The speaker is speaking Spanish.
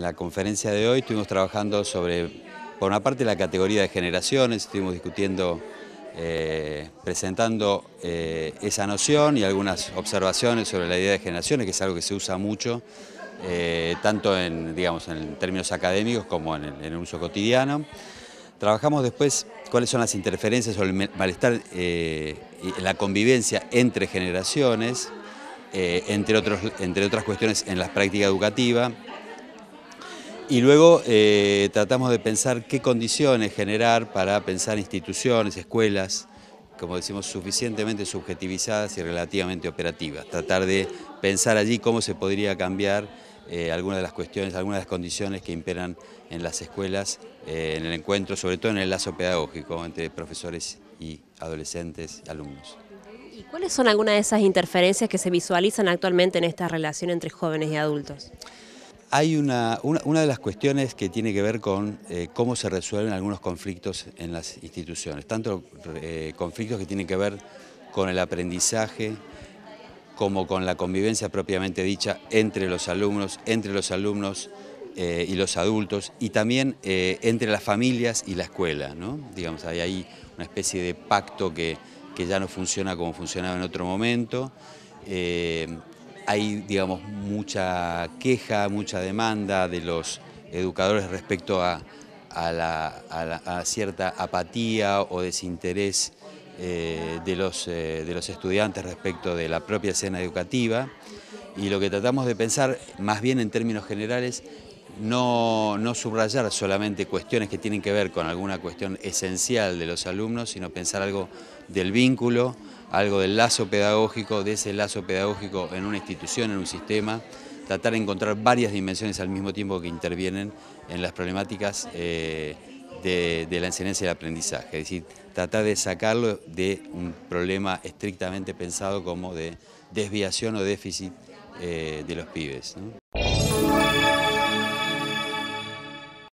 En la conferencia de hoy estuvimos trabajando sobre, por una parte, la categoría de generaciones, estuvimos discutiendo, eh, presentando eh, esa noción y algunas observaciones sobre la idea de generaciones, que es algo que se usa mucho, eh, tanto en, digamos, en términos académicos como en el, uso cotidiano. Trabajamos después cuáles son las interferencias o el malestar y la convivencia entre generaciones, entre, otros, entre otras cuestiones en las práctica educativa. Y luego eh, tratamos de pensar qué condiciones generar para pensar instituciones, escuelas, como decimos, suficientemente subjetivizadas y relativamente operativas. Tratar de pensar allí cómo se podría cambiar eh, algunas de las cuestiones, algunas de las condiciones que imperan en las escuelas, eh, en el encuentro, sobre todo en el lazo pedagógico entre profesores y adolescentes alumnos. ¿Y cuáles son algunas de esas interferencias que se visualizan actualmente en esta relación entre jóvenes y adultos? Hay una, una, de las cuestiones que tiene que ver con eh, cómo se resuelven algunos conflictos en las instituciones, tanto eh, conflictos que tienen que ver con el aprendizaje como con la convivencia propiamente dicha entre los alumnos, entre los alumnos eh, y los adultos y también entre las familias y la escuela. ¿no? Digamos, hay ahí una especie de pacto que, ya no funciona como funcionaba en otro momento hay, digamos, mucha queja, mucha demanda de los educadores respecto a, la, cierta apatía o desinterés eh, de, los, eh, de los estudiantes respecto de la propia escena educativa. Y lo que tratamos de pensar, más bien en términos generales, no, subrayar solamente cuestiones que tienen que ver con alguna cuestión esencial de los alumnos, sino pensar algo del vínculo, algo del lazo pedagógico, de ese lazo pedagógico en una institución, en un sistema, tratar de encontrar varias dimensiones al mismo tiempo que intervienen en las problemáticas eh, de, la enseñanza y el aprendizaje, es decir, tratar de sacarlo de un problema estrictamente pensado como de desviación o déficit eh, de los pibes.